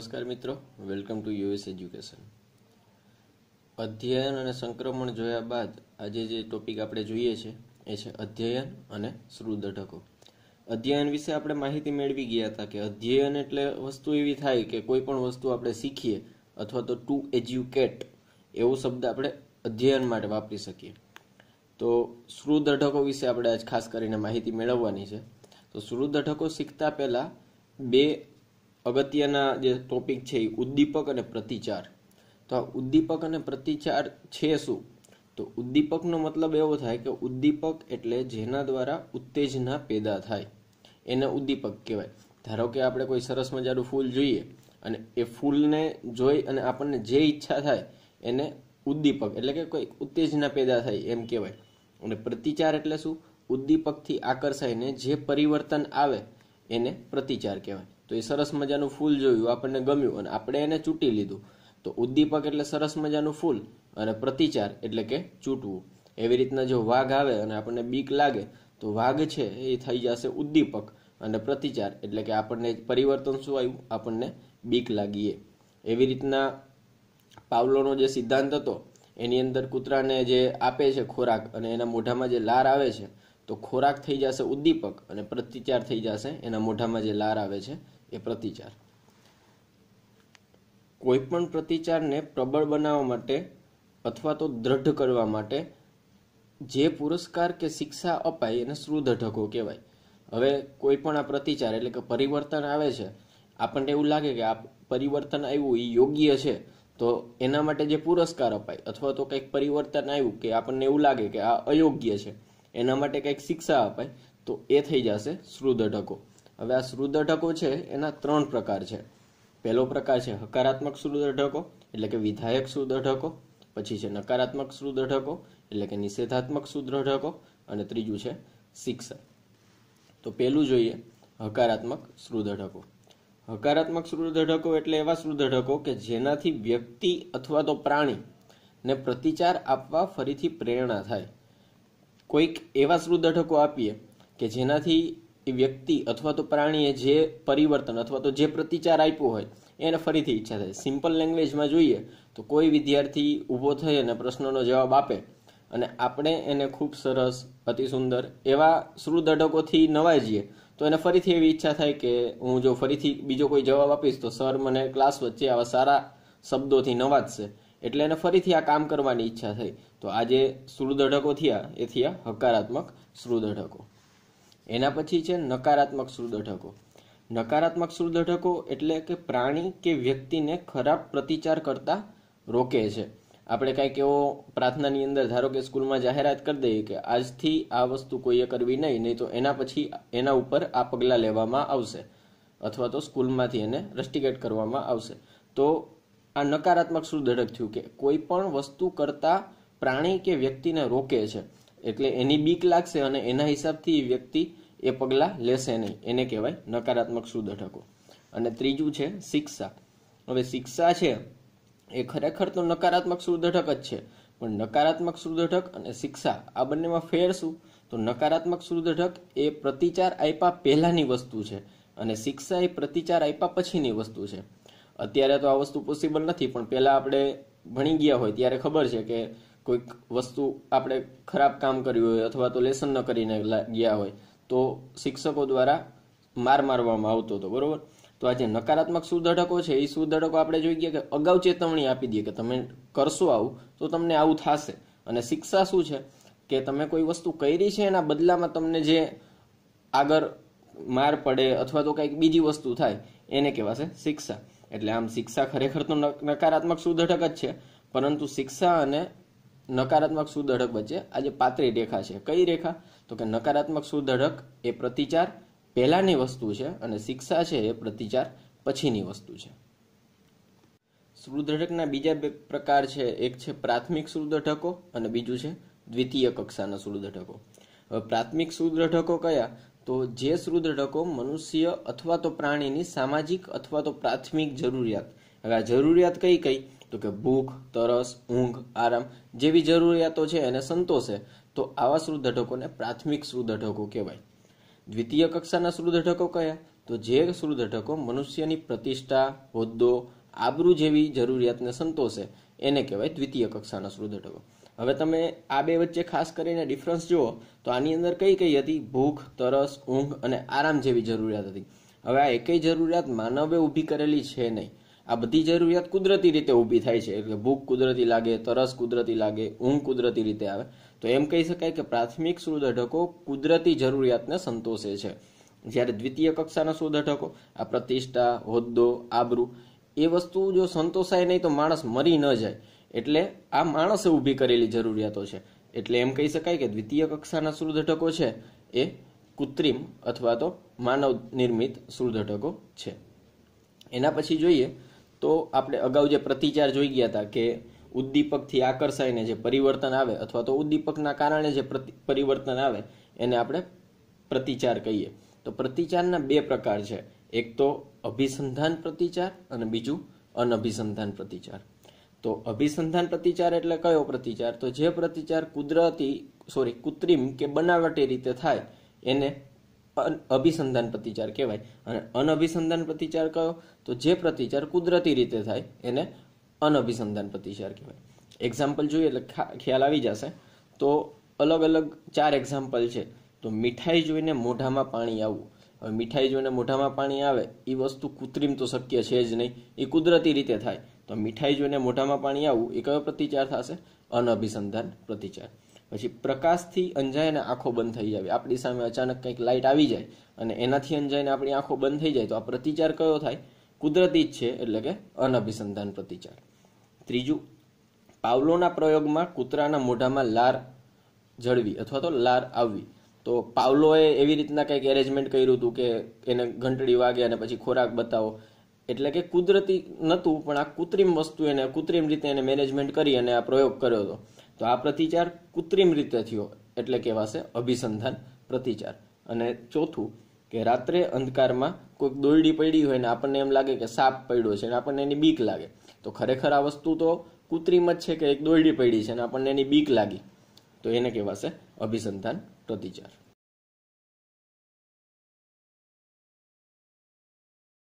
નમસ્કાર મિત્રો welcome to US education અધ્યયન અને સંક્રમણ જોયા બાદ આજે જે ટોપિક આપણે જોઈએ છે એ છે અધ્યયન અને શ્રુદઢકો અધ્યયન વિશે આપણે માહિતી મેળવી ગયા હતા કે અધ્યયન એટલે વસ્તુ એવી થાય કે કોઈ પણ વસ્તુ આપણે શીખીએ અથવા તો ટુ એજ્યુકેટ એવો શબ્દ આપણે અધ્યયન માટે વાપરી શકીએ તો શ્રુદઢકો વિશે આપણે આજ ખાસ કરીને માહિતી મેળવવાની છે તો શ્રુદઢકો શીખતા પહેલાં બે અગત્યના જે ટોપિક છે એ ઉદ્દીપક અને પ્રતિચાર તો આ ઉદ્દીપક અને પ્રતિચાર છે શું તો ઉદ્દીપકનો મતલબ એવો થાય કે ઉદ્દીપક એટલે જેના દ્વારા ઉત્તેજના પેદા થાય એને ઉદ્દીપક કહેવાય ધારો કે આપણે કોઈ સરસ મજાનું ફૂલ જોઈએ અને એ ફૂલને જોઈ અને આપણને જે ઈચ્છા થાય એને ઉદ્દીપક એટલે કે કોઈ ઉત્તેજના પેદા થાય એમ કહેવાય અને પ્રતિચાર એટલે શું ઉદ્દીપકથી આકર્ષાઈને જે પરિવર્તન આવે એને પ્રતિચાર કહેવાય તો એ સરસ મજાનું ફૂલ જોયું આપણને ગમ્યું અને આપણે એને ચૂંટી લીધું તો ઉદ્દીપક એટલે સરસ મજાનું ફૂલ અને પ્રતિચાર એટલે કે ચૂંટવું એવી રીતના જો વાઘ આવે અને આપણને બીક લાગે તો વાઘ છે એ થઈ જશે ઉદ્દીપક અને પ્રતિચાર એટલે કે આપણને પરિવર્તન શું આવ્યું આપણને બીક લાગીએ એવી રીતના પાવલોનો જે સિદ્ધાંત હતો એની અંદર કૂતરાને જે આપે છે ખોરાક અને એના મોઢામાં જે લાર આવે છે તો ખોરાક થઈ જશે ઉદ્દીપક અને પ્રતિચાર થઈ જશે એના મોઢામાં જે લાર આવે છે એ પ્રતિચાર કોઈ પણ પ્રતિચારને પ્રબળ બનાવવા માટે અથવા તો દ્રઢ કરવા માટે જે પુરસ્કાર કે શિક્ષા અપાય એને સુદઢકો કહેવાય હવે કોઈ પણ આ પ્રતિચાર એટલે કે પરિવર્તન આવે છે આપણને એવું લાગે કે આ પરિવર્તન આવ્યું એ યોગ્ય છે તો એના માટે જે પુરસ્કાર અપાય અથવા તો કંઈક પરિવર્તન આવ્યું કે આપણને એવું લાગે કે આ અયોગ્ય છે એના માટે કંઈક શિક્ષા અપાય તો એ થઈ જશે સુદઢકો હવે આ શ્રુદઢકો છે એના ત્રણ પ્રકાર છે પહેલો પ્રકાર છે હકારાત્મક શ્રુદઢકો એટલે કે વિધાયક સુદઢકો પછી છે નકારાત્મક સુદઢકો એટલે કે નિષેધાત્મક સુદઢકો અને ત્રીજું છે શિક્ષક તો પહેલું જોઈએ હકારાત્મક સુદઢકો હકારાત્મક સુદઢકો એટલે એવા સુદઢકો કે જેનાથી વ્યક્તિ અથવા તો પ્રાણી ને પ્રતિચાર આપવા ફરીથી પ્રેરણા થાય કોઈક એવા સુદઢકો આપીએ કે જેનાથી કે વ્યક્તિ અથવા તો પ્રાણીએ જે પરિવર્તન અથવા તો જે પ્રતિચાર આપ્યો હોય એને ફરીથી ઈચ્છા થાય સિમ્પલ લેંગ્વેજમાં જોઈએ તો કોઈ વિદ્યાર્થી ઊભો થઈ અને પ્રશ્નનો જવાબ આપે અને આપણે એને ખૂબ સરસ અતિ સુંદર એવા શ્રુદઢકોથી નવાજીએ તો એને ફરીથી એવી ઈચ્છા થાય કે હું જો ફરીથી બીજો કોઈ જવાબ આપીશ તો સર મને ક્લાસ વચ્ચે આવા સારા શબ્દોથી નવાજશે એટલે એને ફરીથી આ કામ કરવાની ઈચ્છા થઈ તો આજે શ્રુદઢકો થયા એ થયા હકારાત્મક શ્રુદઢકો એના પછી છે નકારાત્મક સુદઢકો નકારાત્મક સુદઢકો એટલે કે પ્રાણી કે વ્યક્તિને ખરાબ પ્રતિચાર કરતા રોકે છે આપણે કાંઈક એવો પ્રાર્થનાની અંદર ધારો કે સ્કૂલમાં જાહેરાત કરી દઈએ કે આજથી આ વસ્તુ કોઈએ કરવી નહીં નહીં તો એના પછી એના ઉપર આ પગલાં લેવામાં આવશે અથવા તો સ્કૂલમાંથી એને રસ્ટિગેટ કરવામાં આવશે તો આ નકારાત્મક સુદઢક થયું કે કોઈ પણ વસ્તુ કરતાં પ્રાણી કે વ્યક્તિને રોકે છે એટલે એની બીક લાગશે અને એના હિસાબથી એ વ્યક્તિ એ પગલાં લેશે નહીં એને કહેવાય નકારાત્મક સુદઢકો અને ત્રીજું છે શિક્ષા હવે શિક્ષા છે એ ખરેખર તો નકારાત્મક સુદઢક જ છે પણ નકારાત્મક સુદઢક અને શિક્ષા આ બંનેમાં ફેર શું તો નકારાત્મક સુદઢક એ પ્રતિચાર આપ્યા પહેલાંની વસ્તુ છે અને શિક્ષા એ પ્રતિચાર આપ્યા પછીની વસ્તુ છે અત્યારે તો આ વસ્તુ પોસિબલ નથી પણ પહેલાં આપણે ભણી ગયા હોય ત્યારે ખબર છે કે કોઈક વસ્તુ આપણે ખરાબ કામ કર્યું હોય અથવા તો લેસન ન કરીને ગયા હોય તો શિક્ષકો દ્વારા માર મારવામાં આવતો હતો બરોબર તો આ જે નકારાત્મક સુધારકો છે એ સુધારકો આપણે જોઈ ગયા કે અગાઉ ચેતવણી આપી દઈએ કે તમે કરશો આવું તો તમને આવું થશે અને શિક્ષા શું છે કે તમે કોઈ વસ્તુ કરી છે એના બદલામાં તમને જે આગળ માર પડે અથવા તો કંઈક બીજી વસ્તુ થાય એને કહેવાશે શિક્ષા એટલે આમ શિક્ષા ખરેખર તો નકારાત્મક સુધારક જ છે પરંતુ શિક્ષા અને નકારાત્મક સુદઢક વચ્ચે આજે જે પાતળી રેખા છે કઈ રેખા તો કે નકારાત્મક સુદઢક એ પ્રતિચાર પહેલાની વસ્તુ છે અને શિક્ષા છે એ પ્રતિચાર પછીની વસ્તુ છે સુદઢકના બીજા બે પ્રકાર છે એક છે પ્રાથમિક સુદઢકો અને બીજું છે દ્વિતીય કક્ષાના સુદઢકો હવે પ્રાથમિક સુદઢકો કયા તો જે સુદઢકો મનુષ્ય અથવા તો પ્રાણીની સામાજિક અથવા તો પ્રાથમિક જરૂરિયાત હવે આ જરૂરિયાત કઈ કઈ તો કે ભૂખ તરસ ઊંઘ આરામ જેવી જરૂરિયાતો છે એને સંતોષે તો આવા શ્રુદઢકોને પ્રાથમિક શ્રુદઢકો કહેવાય દ્વિતીય કક્ષાના શ્રુદઢકો કયા તો જે શ્રુદઢકો મનુષ્યની પ્રતિષ્ઠા હોદ્દો આબરૂ જેવી જરૂરિયાતને સંતોષે એને કહેવાય દ્વિતીય કક્ષાના શ્રુદઢકો હવે તમે આ બે વચ્ચે ખાસ કરીને ડિફરન્સ જુઓ તો આની અંદર કઈ કઈ હતી ભૂખ તરસ ઊંઘ અને આરામ જેવી જરૂરિયાત હતી હવે આ એકેય જરૂરિયાત માનવે ઊભી કરેલી છે નહીં આ બધી જરૂરિયાત કુદરતી રીતે ઊભી થાય છે એટલે ભૂખ કુદરતી લાગે તરસ કુદરતી લાગે ઊંઘ કુદરતી રીતે આવે તો એમ કહી શકાય કે પ્રાથમિક સુદઢકો કુદરતી જરૂરિયાતને સંતોષે છે જ્યારે દ્વિતીય કક્ષાના સુદઢકો આ પ્રતિષ્ઠા હોદ્દો આબરૂ એ વસ્તુ જો સંતોષાય નહીં તો માણસ મરી ન જાય એટલે આ માણસે ઊભી કરેલી જરૂરિયાતો છે એટલે એમ કહી શકાય કે દ્વિતીય કક્ષાના સુદઢકો છે એ કૃત્રિમ અથવા તો માનવ નિર્મિત સુદઢકો છે એના પછી જોઈએ તો આપણે અગાઉ જે પ્રતિચાર જોઈ ગયા હતા કે ઉદ્દીપકથી આકર્ષાઈને જે પરિવર્તન આવે અથવા તો ઉદ્દીપકના કારણે જે પરિવર્તન આવે એને આપણે પ્રતિચાર કહીએ તો પ્રતિચારના બે પ્રકાર છે એક તો અભિસંધાન પ્રતિચાર અને બીજું અનઅભિસંધાન પ્રતિચાર તો અભિસંધાન પ્રતિચાર એટલે કયો પ્રતિચાર તો જે પ્રતિચાર કુદરતી સોરી કૃત્રિમ કે બનાવટી રીતે થાય એને અભિસંધાન પ્રતિચાર કહેવાય અને અનઅભિસંધાન પ્રતિચાર કયો તો જે પ્રતિચાર કુદરતી રીતે થાય એને અનઅભિસંધાન પ્રતિચાર કહેવાય એક્ઝામ્પલ જોઈએ એટલે ખ્યાલ આવી જશે તો અલગ અલગ ચાર એક્ઝામ્પલ છે તો મીઠાઈ જોઈને મોઢામાં પાણી આવવું હવે મીઠાઈ જોઈને મોઢામાં પાણી આવે એ વસ્તુ કૃત્રિમ તો શક્ય છે જ નહીં એ કુદરતી રીતે થાય તો મીઠાઈ જોઈને મોઢામાં પાણી આવવું એ કયો પ્રતિચાર થશે અનઅભિસંધાન પ્રતિચાર પછી પ્રકાશથી અંજાયને આંખો બંધ થઈ જાય આપણી સામે અચાનક કંઈક લાઇટ આવી જાય અને એનાથી અંજાઈને આપણી આંખો બંધ થઈ જાય તો આ પ્રતિચાર કયો થાય કુદરતી જ છે એટલે કે અનભિસંધાન પ્રતિચાર ત્રીજું પાવલોના પ્રયોગમાં કૂતરાના મોઢામાં લાર જળવી અથવા તો લાર આવવી તો પાવલોએ એવી રીતના કંઈક એરેન્જમેન્ટ કર્યું હતું કે એને ઘંટડી વાગે અને પછી ખોરાક બતાવો એટલે કે કુદરતી નહોતું પણ આ કૃત્રિમ વસ્તુ એને કૃત્રિમ રીતે એને મેનેજમેન્ટ કરી અને આ પ્રયોગ કર્યો હતો તો આ પ્રતિચાર કૃત્રિમ રીતે થયો એટલે કહેવાશે અભિસંધાન પ્રતિચાર અને ચોથું કે રાત્રે અંધકારમાં કોઈક દોરડી પડી હોય ને આપણને એમ લાગે કે સાપ પડ્યો છે અને આપણને એની બીક લાગે તો ખરેખર આ વસ્તુ તો કૃત્રિમ જ છે કે એક દોરડી પડી છે અને આપણને એની બીક લાગી તો એને કહેવાશે અભિસંધાન પ્રતિચાર